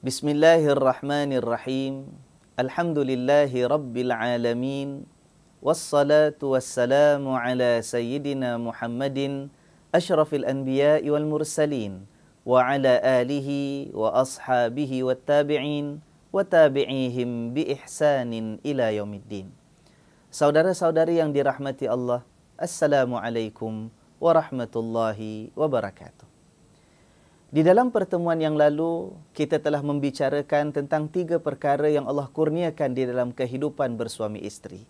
بسم الله الرحمن الرحيم الحمد لله رب العالمين والصلاة والسلام على سيدنا محمد أشرف الأنبياء والمرسلين وعلى آله وأصحابه والتابعين وتابعيهم بإحسان إلى يوم الدين Saudara-saudari yang dirahmati Allah, Assalamualaikum warahmatullahi wabarakatuh. Di dalam pertemuan yang lalu, kita telah membicarakan tentang tiga perkara yang Allah kurniakan di dalam kehidupan bersuami isteri.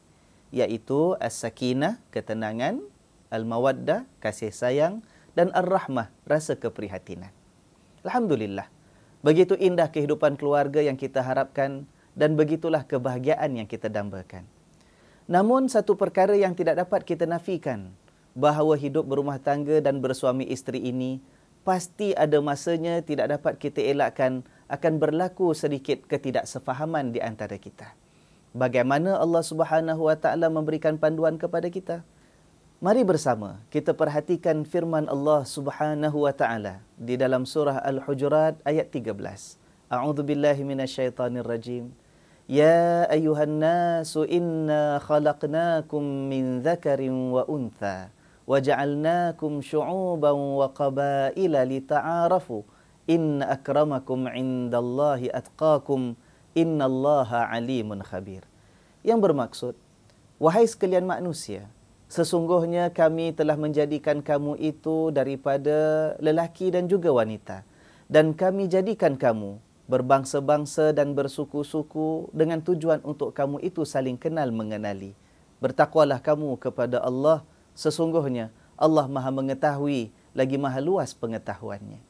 Iaitu as-sakinah, ketenangan, al-mawaddah, kasih sayang, dan ar-rahmah, rasa keprihatinan. Alhamdulillah, begitu indah kehidupan keluarga yang kita harapkan dan begitulah kebahagiaan yang kita dambakan. Namun, satu perkara yang tidak dapat kita nafikan bahawa hidup berumah tangga dan bersuami isteri ini pasti ada masanya tidak dapat kita elakkan akan berlaku sedikit ketidaksefahaman di antara kita. Bagaimana Allah Subhanahu Wa Taala memberikan panduan kepada kita? Mari bersama kita perhatikan firman Allah Subhanahu Wa Taala di dalam surah Al-Hujurat ayat 13. A'udzu billahi minasyaitonir rajim. Ya ayuhan nasu inna khalaqnakum min dzakarin wa untha. وجعلناكم شعوبا وقبائل لتعارفوا إن أكرمكم عند الله أتقاكم إن الله عليم خبير yang bermaksud wahai sekalian manusia sesungguhnya kami telah menjadikan kamu itu daripada lelaki dan juga wanita dan kami jadikan kamu berbangsa-bangsa dan bersuku-suku dengan tujuan untuk kamu itu saling kenal mengenali bertakwalah kamu kepada Allah Sesungguhnya Allah maha mengetahui lagi maha luas pengetahuannya.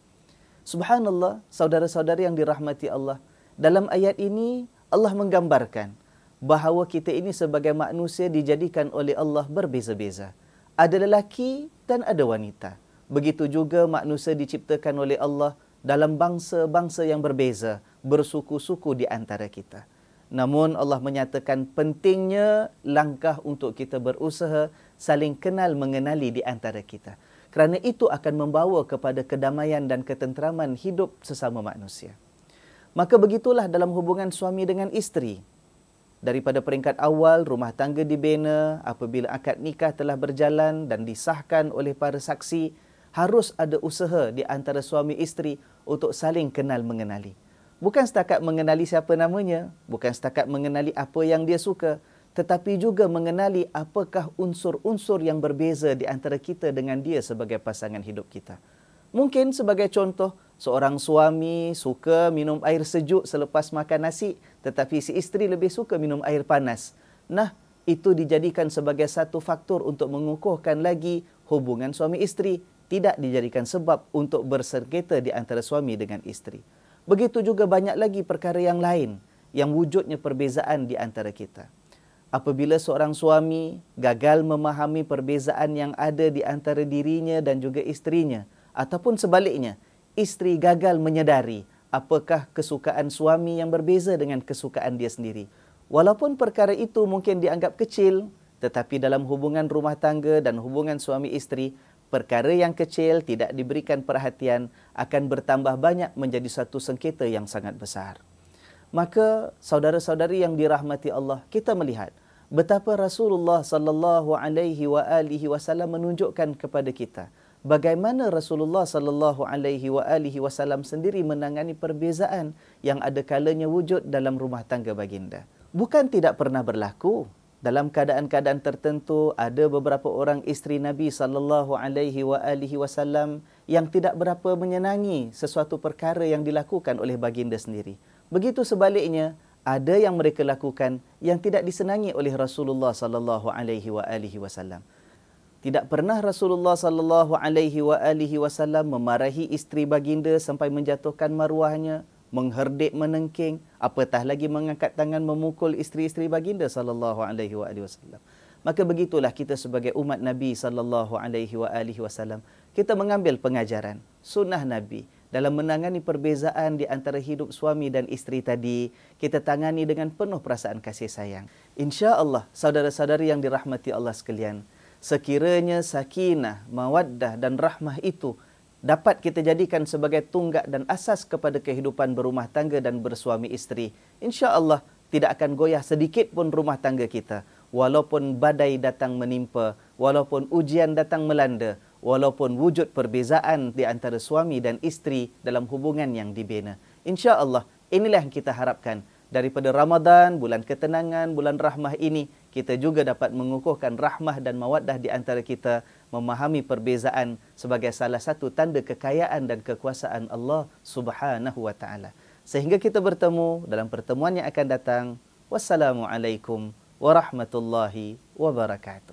Subhanallah, saudara saudara yang dirahmati Allah, dalam ayat ini Allah menggambarkan bahawa kita ini sebagai manusia dijadikan oleh Allah berbeza-beza. Ada lelaki dan ada wanita. Begitu juga manusia diciptakan oleh Allah dalam bangsa-bangsa yang berbeza, bersuku-suku di antara kita. Namun Allah menyatakan pentingnya langkah untuk kita berusaha saling kenal mengenali di antara kita. Kerana itu akan membawa kepada kedamaian dan ketenteraman hidup sesama manusia. Maka begitulah dalam hubungan suami dengan isteri. Daripada peringkat awal rumah tangga dibina apabila akad nikah telah berjalan dan disahkan oleh para saksi, harus ada usaha di antara suami isteri untuk saling kenal mengenali bukan setakat mengenali siapa namanya, bukan setakat mengenali apa yang dia suka, tetapi juga mengenali apakah unsur-unsur yang berbeza di antara kita dengan dia sebagai pasangan hidup kita. Mungkin sebagai contoh, seorang suami suka minum air sejuk selepas makan nasi, tetapi si isteri lebih suka minum air panas. Nah, itu dijadikan sebagai satu faktor untuk mengukuhkan lagi hubungan suami isteri, tidak dijadikan sebab untuk bersengketa di antara suami dengan isteri. Begitu juga banyak lagi perkara yang lain yang wujudnya perbezaan di antara kita. Apabila seorang suami gagal memahami perbezaan yang ada di antara dirinya dan juga isterinya ataupun sebaliknya, isteri gagal menyedari apakah kesukaan suami yang berbeza dengan kesukaan dia sendiri. Walaupun perkara itu mungkin dianggap kecil, tetapi dalam hubungan rumah tangga dan hubungan suami isteri, perkara yang kecil tidak diberikan perhatian akan bertambah banyak menjadi satu sengketa yang sangat besar. Maka saudara-saudari yang dirahmati Allah, kita melihat betapa Rasulullah sallallahu alaihi wa alihi wasallam menunjukkan kepada kita bagaimana Rasulullah sallallahu alaihi wa alihi wasallam sendiri menangani perbezaan yang ada kalanya wujud dalam rumah tangga baginda. Bukan tidak pernah berlaku, dalam keadaan-keadaan tertentu ada beberapa orang isteri Nabi sallallahu alaihi wa alihi wasallam yang tidak berapa menyenangi sesuatu perkara yang dilakukan oleh baginda sendiri. Begitu sebaliknya, ada yang mereka lakukan yang tidak disenangi oleh Rasulullah sallallahu alaihi wa alihi wasallam. Tidak pernah Rasulullah sallallahu alaihi wa alihi wasallam memarahi isteri baginda sampai menjatuhkan maruahnya mengherdik menengking apatah lagi mengangkat tangan memukul isteri-isteri baginda sallallahu alaihi wa alihi wasallam maka begitulah kita sebagai umat nabi sallallahu alaihi wa alihi wasallam kita mengambil pengajaran sunnah nabi dalam menangani perbezaan di antara hidup suami dan isteri tadi kita tangani dengan penuh perasaan kasih sayang insyaallah saudara-saudari yang dirahmati Allah sekalian sekiranya sakinah mawaddah dan rahmah itu dapat kita jadikan sebagai tunggak dan asas kepada kehidupan berumah tangga dan bersuami isteri. Allah tidak akan goyah sedikit pun rumah tangga kita. Walaupun badai datang menimpa, walaupun ujian datang melanda, walaupun wujud perbezaan di antara suami dan isteri dalam hubungan yang dibina. insya Allah inilah yang kita harapkan daripada Ramadan, bulan ketenangan, bulan rahmah ini kita juga dapat mengukuhkan rahmah dan mawaddah di antara kita memahami perbezaan sebagai salah satu tanda kekayaan dan kekuasaan Allah Subhanahu wa taala. Sehingga kita bertemu dalam pertemuan yang akan datang. Wassalamualaikum warahmatullahi wabarakatuh.